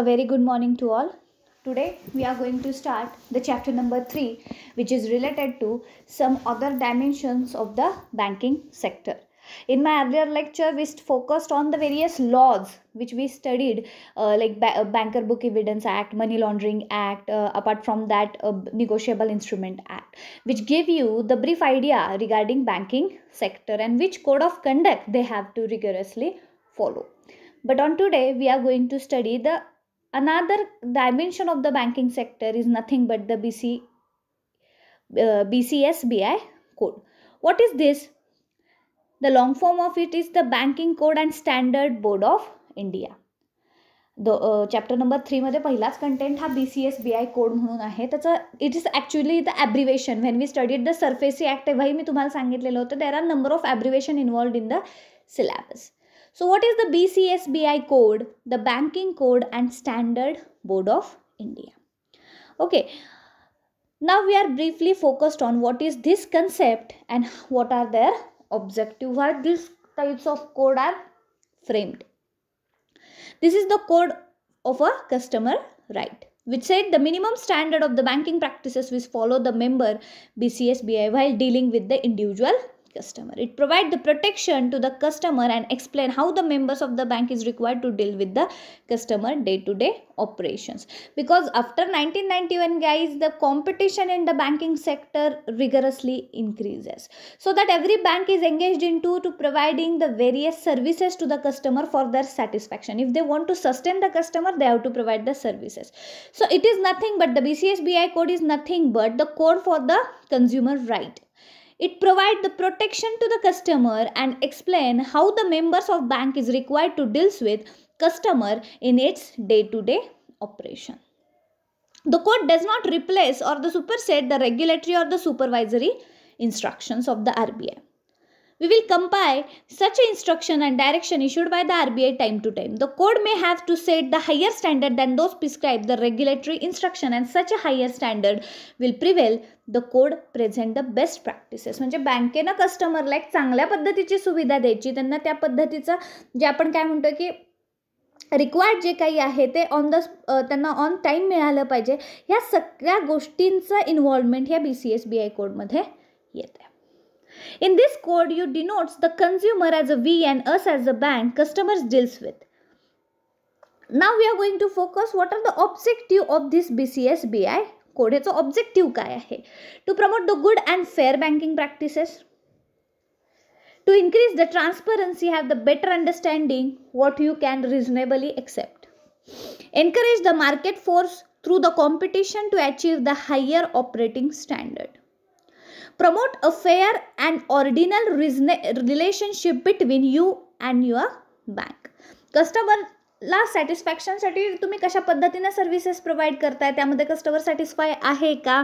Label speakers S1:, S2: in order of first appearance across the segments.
S1: a very good morning to all today we are going to start the chapter number 3 which is related to some other dimensions of the banking sector in my earlier lecture we focused on the various laws which we studied uh, like ba- uh, banker book evidence act money laundering act uh, apart from that uh, negotiable instrument act which give you the brief idea regarding banking sector and which code of conduct they have to rigorously follow but on today we are going to study the Another dimension of the banking sector is nothing but the BCSBI code. What is this? The long form of it is the banking code and standard board of India. The Chapter number 3 मदे पहिलाच कंटेंथा BCSBI code महनो नाहे. It is actually the abbreviation. When we studied the Surface act, भाही मी तुमाल सांगित लेलो there are number of abbreviation involved in the syllabus. So what is the BCSBI code? The Banking Code and Standard Board of India. Okay. Now we are briefly focused on what is this concept and what are their objective, why these types of code are framed. This is the code of a customer right which said the minimum standard of the banking practices which follow the member BCSBI while dealing with the individual customer. It provides the protection to the customer and explain how the members of the bank is required to deal with the customer day-to-day -day operations. Because after 1991 guys, the competition in the banking sector rigorously increases. So that every bank is engaged into to providing the various services to the customer for their satisfaction. If they want to sustain the customer, they have to provide the services. So it is nothing but the BCSBI code is nothing but the code for the consumer right. It provides the protection to the customer and explain how the members of bank is required to deals with customer in its day-to-day -day operation. The code does not replace or the superset the regulatory or the supervisory instructions of the RBI. We will compile such instruction and direction issued by the RBI time to time. The code may have to set the higher standard than those prescribed the regulatory instruction and such a higher standard will prevail. The code present the best practices. म्हणजे बँकेनं कस्टमरला एक चांगल्या पद्धतीची सुविधा द्यायची त्यांना त्या पद्धतीचं जे आपण काय म्हणतो की रिक्वायर्ड जे काही आहे ते ऑन द त्यांना ऑन टाईम मिळालं पाहिजे ह्या सगळ्या गोष्टींचं इन्व्हॉल्वमेंट ह्या B C S B I कोडमध्ये येत In this code, you denotes the consumer as a we and us as a bank customers deals with. Now we are going to focus what are the objective of this BCS BI code. So objective kaya hai? To promote the good and fair banking practices. To increase the transparency, have the better understanding what you can reasonably accept. Encourage the market force through the competition to achieve the higher operating standard. Promote a fair and ordinal रिजने relationship between you and your bank कस्टमरला सॅटिस्फॅक्शनसाठी तुम्ही कशा पद्धतीने services provide करताय त्यामध्ये customer satisfy आहे का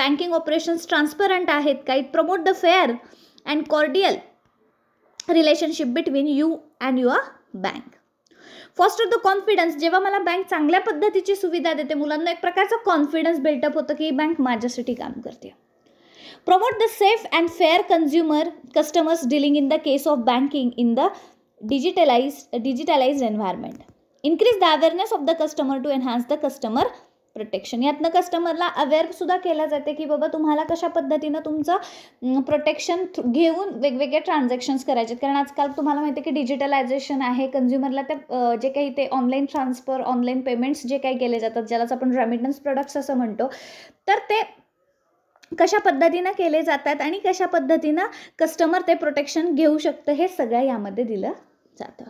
S1: बँकिंग ऑपरेशन्स ट्रान्सपरंट आहेत का it promote the fair and cordial relationship between you and your bank of the confidence जेव्हा मला बँक चांगल्या पद्धतीची सुविधा देते मुलांना एक प्रकारचं कॉन्फिडन्स बिल्टअप होतं की बँक माझ्यासाठी काम करते promote the safe and fair consumer customers dealing in the case of banking in the digitalized uh, digitalized environment increase the awareness of the customer to enhance the customer protection यातनं कस्टमरला अवेअरसुद्धा केलं जाते की बाबा तुम्हाला कशा पद्धतीनं तुमचं प्रोटेक्शन घेऊन वेगवेगळे ट्रान्झॅक्शन्स करायचे कारण आजकाल तुम्हाला माहिती आहे की डिजिटलायझेशन आहे कन्झ्युमरला त्या जे काही ते ऑनलाईन ट्रान्सफर ऑनलाईन पेमेंट्स जे काही केले जातात ज्यालाच आपण रेमिटन्स प्रोडक्ट्स असं म्हणतो तर ते कशा पद्धतीनं केले जातात आणि कशा पद्धतीनं कस्टमर ते प्रोटेक्शन घेऊ शकतं हे सगळं यामध्ये दिलं जातं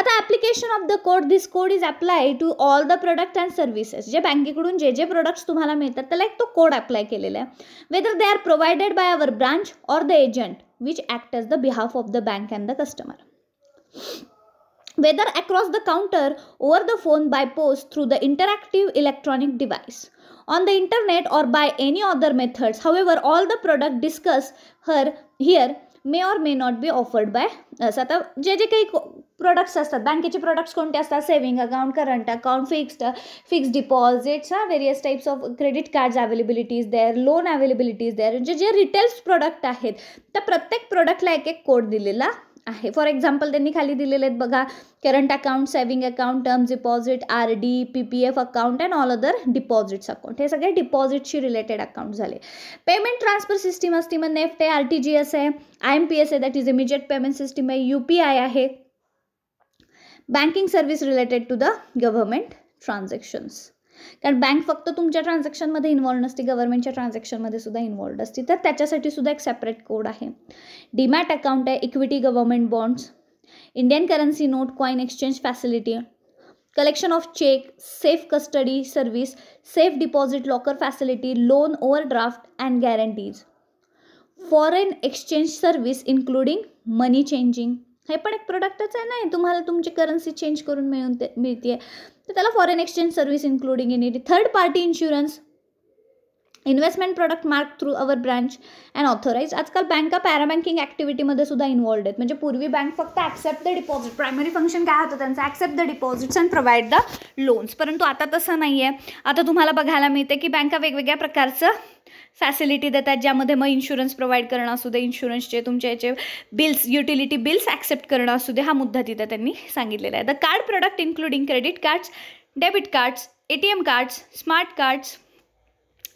S1: आता application of the code this code is apply to all the product and services जे बँकेकडून जे जे प्रोडक्ट्स तुम्हाला मिळतात त्याला एक तो कोड अप्लाय केलेला आहे whether they are provided by our branch or the agent which act as the behalf of the bank and the customer whether across the counter over the phone by post through the interactive electronic device on the internet or by any other methods. However, all the product discussed her here may or may not be offered by असं आता जे जे काही products असतात बँकेचे products कोणते असतात saving account current account fixed fixed deposits हा various types of credit cards availabilities there loan availabilities there जे जे रिटेल्स प्रोडक्ट आहेत त्या प्रत्येक प्रोडक्टला एक एक कोड दिलेला आहे फॉर एक्झाम्पल त्यांनी खाली दिलेले आहेत बघा current account saving account terms deposit R D P P F account and all other deposits account हे सगळे डिपॉझिटशी रिलेटेड अकाउंट झाले पेमेंट ट्रान्सफर सिस्टीम असते मग नेफ्ट आहे आर टी जी एस आहे आय एम पी एस आहे that is immediate payment system आहे यू पी आय आहे banking service related to the government transactions कारण बँक फक्त तुमच्या ट्रान्झॅक्शनमध्ये इन्व्हॉल्व्ह नसते गव्हर्नमेंटच्या ट्रान्झॅक्शनमध्ये सुद्धा इन्वॉल्ड असते तर त्याच्यासाठी सुद्धा एक सेपरेट कोड आहे डीमॅट अकाउंट आहे equity government bonds Indian currency note coin exchange facility collection of cheque safe custody service safe deposit locker facility loan overdraft and guarantees foreign exchange service including money changing हे पण एक प्रोडक्टच आहे नाही तुम्हाला तुमची currency change करून मिळून ते मिळते तर त्याला foreign exchange service including in it third party insurance investment product mark through our branch and authorise आजकाल बँका पॅराबँकिंग ॲक्टिव्हिटीमध्ये सुद्धा इन्वॉल्ड आहेत म्हणजे पूर्वी बँक फक्त accept the deposit primary function काय होतं त्यांचं accept the deposits and provide the loans परंतु आता तसं नाही आहे आता तुम्हाला बघायला मिळते की बँका वेगवेगळ्या प्रकारचं फॅसिलिटी देतात ज्यामध्ये मग इन्शुरन्स प्रोव्हाइड करणं असू दे इन्शुरन्सचे तुमच्या याचे बिल्स युटिलिटी बिल्स ॲक्सेप्ट करणं असू दे हा मुद्दा तिथं त्यांनी सांगितलेला आहे the card product including credit cards debit cards A T M cards smart cards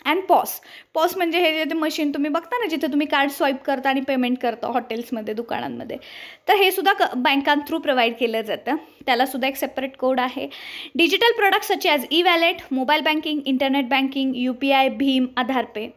S1: and POS POS म्हणजे हे जे मशीन तुम्ही बघता ना जिथे तुम्ही कार्ड स्वाईप करता आणि पेमेंट करता हॉटेल्समध्ये दुकानांमध्ये तर हे सुद्धा क थ्रू प्रोव्हाइड केलं जातं त्यालासुद्धा एक सेपरेट कोड आहे digital products such as e wallet mobile banking internet banking U P I भीम आधार पे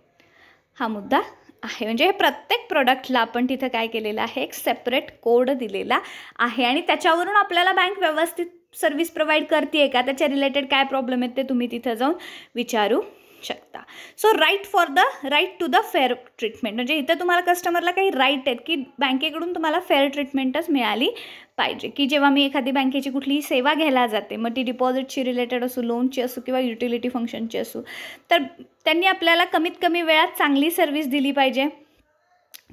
S1: हा मुद्दा आहे म्हणजे हे प्रत्येक प्रोडक्टला आपण तिथं काय केलेलं आहे एक सेपरेट कोड दिलेला आहे आणि त्याच्यावरून आपल्याला बँक व्यवस्थित सर्विस प्रोव्हाइड करते आहे का त्याच्या रिलेटेड काय प्रॉब्लेम आहेत ते तुम्ही तिथं जाऊन विचारू शकता so right for the right to the fair treatment म्हणजे इथं तुम्हाला कस्टमरला काही राईट आहेत की बँकेकडून तुम्हाला फेअर ट्रीटमेंटच मिळाली पाहिजे की जेव्हा मी एखादी बँकेची कुठलीही सेवा घ्यायला जाते मग ती डिपॉझिटशी रिलेटेड असू लोनची असू किंवा युटिलिटी फंक्शनची असू तर त्यांनी आपल्याला कमीत कमी वेळात चांगली सर्व्हिस दिली पाहिजे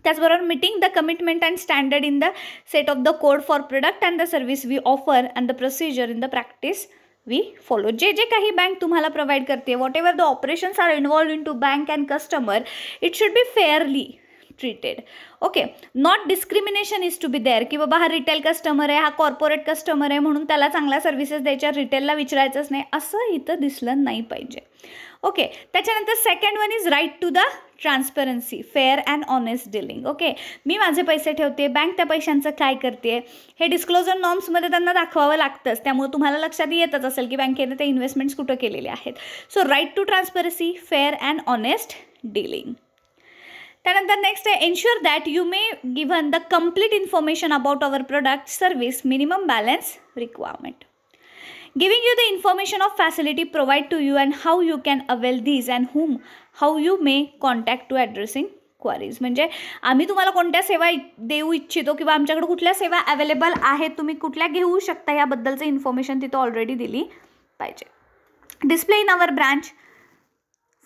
S1: त्याचबरोबर meeting the commitment and standard in the set of the code for product and the service we offer and the procedure in the practice we follow जे जे काही बँक तुम्हाला प्रोव्हाइड करते whatever the operations are involved in to bank and customer it should be fairly treated okay not discrimination is to be there की बाबा हा retail customer आहे हा कॉर्पोरेट कस्टमर आहे म्हणून त्याला चांगल्या सर्व्हिसेस द्यायच्या रिटेलला विचारायचंच नाही असं इथं दिसलं नाही पाहिजे ओके त्याच्यानंतर second one is right to the transparency fair and honest dealing okay मी माझे पैसे ठेवते बँक त्या पैशांचं काय करते हे डिस्क्लोजर नॉर्म्समध्ये त्यांना दाखवावं लागतंच त्यामुळे तुम्हाला लक्षात येतच असेल की बँकेने ते इन्व्हेस्टमेंट्स कुठं केलेले आहेत so right to transparency fair and honest dealing त्यानंतर नेक्स्ट आहे ensure that you may given the complete information about our product service minimum balance requirement giving you the information of facility provide to you and how you can avail these and whom how you may contact to addressing queries म्हणजे आम्ही तुम्हाला कोणत्या सेवा देऊ इच्छितो किंवा आमच्याकडे कुठल्या सेवा अवेलेबल आहेत तुम्ही कुठल्या घेऊ शकता याबद्दलचं इन्फॉर्मेशन तिथं ऑलरेडी दिली पाहिजे display in our branch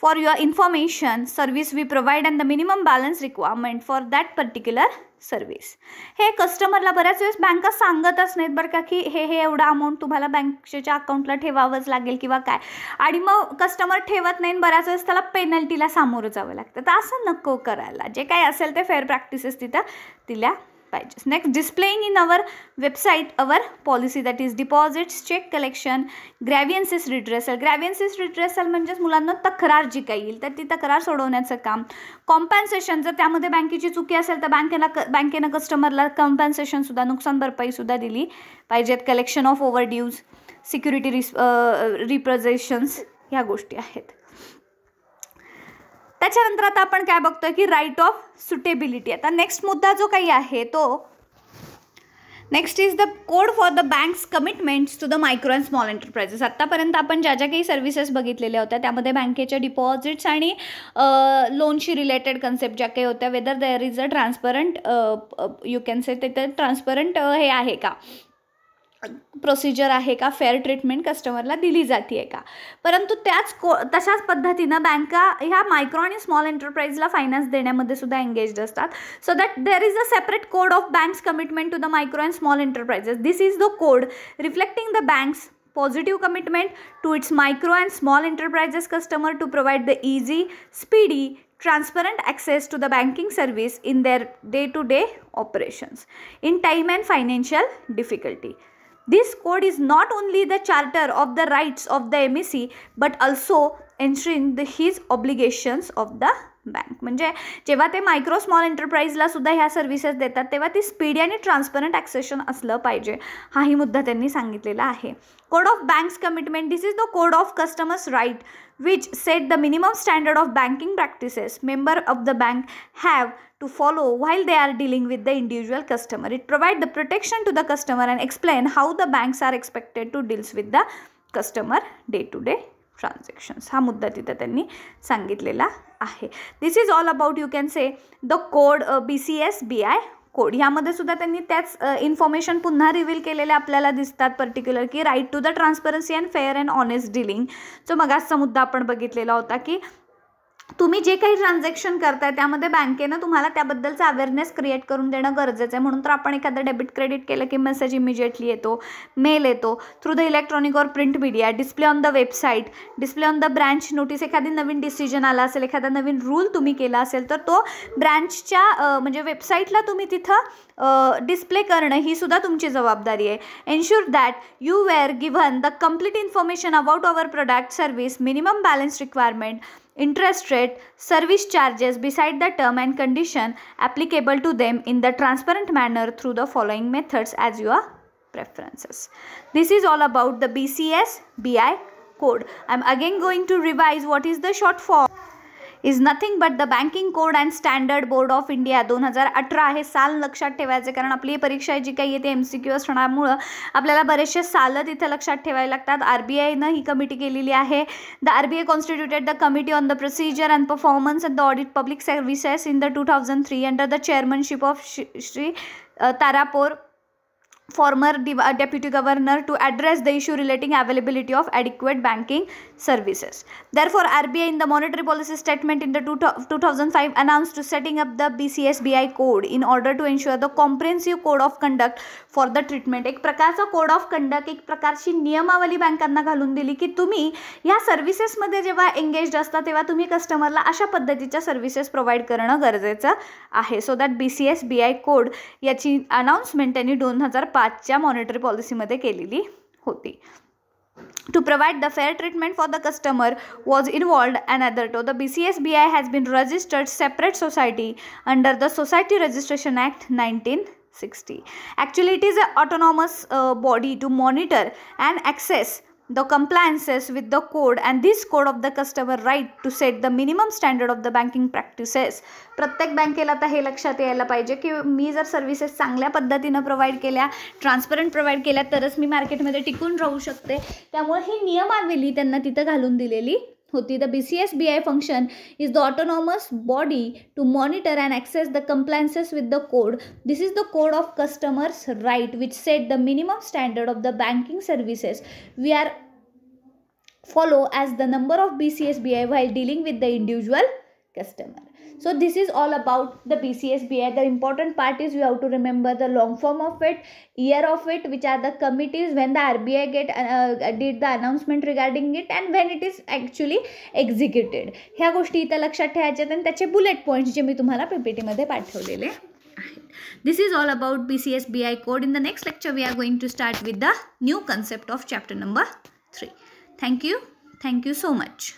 S1: for your information service we provide and the minimum balance requirement for that particular service हे कस्टमरला बऱ्याच वेळेस बँका सांगतच नाहीत बरं का की हे हे एवढा अमाऊंट तुम्हाला बँकेच्या अकाउंटला ठेवावंच लागेल किंवा काय आणि मग कस्टमर ठेवत नाही बऱ्याच वेळेस त्याला पेनल्टीला सामोरं जावं लागतं तर असं नको करायला जे काय असेल ते फेअर प्रॅक्टिसेस तिथं दिल्या पाहिजे next displaying in our website our policy that is deposits cheque collection grievances redressal grievances redressal म्हणजेच मुलांना तक्रार जी काही येईल तर ती तक्रार सोडवण्याचं काम कॉम्पन्सेशन जर त्यामध्ये बँकेची चुकी असेल तर बँकेला बँकेनं कस्टमरला सुद्धा नुकसान भरपाईसुद्धा दिली पाहिजेत collection of over dues security रिस रिप्रेझेशन्स ह्या गोष्टी आहेत त्याच्यानंतर आता आपण काय बघतोय की राईट ऑफ सुटेबिलिटी आता नेक्स्ट मुद्दा जो काही आहे तो next is the code for the banks commitments to the micro and small enterprises आत्तापर्यंत आपण ज्या ज्या काही सर्व्हिसेस बघितलेल्या होत्या त्यामध्ये बँकेच्या डिपॉझिट्स आणि लोनशी रिलेटेड कन्सेप्ट ज्या काही होत्या whether there is a transparent you can say ते ट्रान्सपरंट हे आहे का प्रोसिजर आहे का फेअर ट्रीटमेंट कस्टमरला दिली जाते आहे का परंतु त्याच को तशाच पद्धतीनं बँका ह्या मायक्रो आणि स्मॉल एंटरप्राईजला फायनान्स देण्यामध्ये सुद्धा एंगेज असतात so that there is a separate code of banks commitment to the micro and small enterprises this is the code reflecting the banks positive commitment to its micro and small enterprises customer to provide the easy speedy transparent access to the banking service in their day to day operations in time and financial difficulty This code is not only the charter of the rights of the embassy but also enshrine the his obligations of the bank म्हणजे जेव्हा ते micro small एंटरप्राईजला सुद्धा ह्या services देतात तेव्हा ती speedy आणि transparent ॲक्सेशन असलं पाहिजे हाही मुद्दा त्यांनी सांगितलेला आहे code of banks commitment this is the code of customers right which set the minimum standard of banking practices member of the bank have to follow while they are dealing with the individual customer. It provides the protection to the customer and explain how the banks are expected to deals with the customer day to day transactions हा मुद्दा तिथं त्यांनी सांगितलेला आहे this is all about you can say the code B C S B I code यामध्ये सुद्धा त्यांनी त्याच इन्फॉर्मेशन uh, पुन्हा रिव्हील केलेले आपल्याला दिसतात पर्टिक्युलर की right to the transparency and fair and honest dealing so मगाचा मुद्दा आपण बघितलेला होता की तुम्ही जे काही ट्रान्झॅक्शन करताय त्यामध्ये बँकेनं तुम्हाला त्याबद्दलचा अवेअरनेस क्रिएट करून देणं गरजेचं आहे म्हणून तर आपण एखादं डेबिट क्रेडिट केलं की मेसेज इमिजिएटली येतो मेल येतो through the electronic or print media display on the website display on the branch notice एखादी नवीन डिसिजन आला असेल एखादा नवीन रूल तुम्ही केला असेल तर तो ब्रँचच्या म्हणजे वेबसाईटला तुम्ही तिथं डिस्प्ले करणं ही सुद्धा तुमची जबाबदारी आहे ensure that you were given the complete information about our product service minimum balance requirement interest rate, service charges beside the term and condition applicable to them in the transparent manner through the following methods as your preferences. This is all about the BCS BI code. I am again going to revise what is the short form. Is nothing but the banking code and standard board of India दोन हजार अठरा हे साल लक्षात ठेवायचे कारण आपली परीक्षा जी काही येते एम सी क्यू असणारमुळं आपल्याला बरेचसे सालं तिथे लक्षात ठेवायला लागतात आर बी आयनं ही कमिटी केलेली आहे the R B I constituted the committee on the procedure and performance and the audit public services in the two thousand three under the chairmanship of Shri Tarapore former uh, deputy governor to address the issue relating availability of adequate banking services. Therefore, RBI in the monetary policy statement in the 2005 announced to setting up the BCSBI code in order to ensure the comprehensive code of conduct for the treatment एक प्रकारचा code of conduct एक प्रकारची नियमावली बँकांना घालून दिली की तुम्ही या सर्व्हिसेसमध्ये जेव्हा एंगेज असता तेव्हा तुम्ही कस्टमरला अशा पद्धतीच्या सर्व्हिसेस प्रोव्हाइड करणं गरजेचं आहे so that B C S B I code याची अनाउन्समेंट त्यांनी दोन हजार पाचच्या मॉनिटरी पॉलिसीमध्ये केलेली होती to provide the fair treatment for the customer was involved and other to the B C S B I has been registered separate society under the society registration act nineteen sixty actually it is a autonomous body to monitor and access the compliances with the code and this code of the customer right to set the minimum standard of the banking practices प्रत्येक बँकेला आता हे लक्षात यायला पाहिजे की मी जर services चांगल्या पद्धतीनं प्रोव्हाइड केल्या ट्रान्सपरंट प्रोवाईड केल्या तरच मी मार्केटमध्ये टिकून राहू शकते त्यामुळे ही नियमावली त्यांना तिथं घालून दिलेली होती the BCSBI function is the autonomous body to monitor and access the compliances with the code. This is the code of customers right which set the minimum standard of the banking services. We are follow as the number of BCSBI while dealing with the individual customer so this is all about the bcsbi the important part is you have to remember the long form of it year of it which are the committees when the rbi get uh, uh, did the announcement regarding it and when it is actually executed ह्या गोष्टी इथं लक्षात ठेवायच्यात आणि त्याचे bullet points जे मी तुम्हाला पीपीटीमध्ये पाठवलेले This is all about BCSBI code. In the next lecture, we are going to start with the new concept of chapter number 3. Thank you. Thank you so much.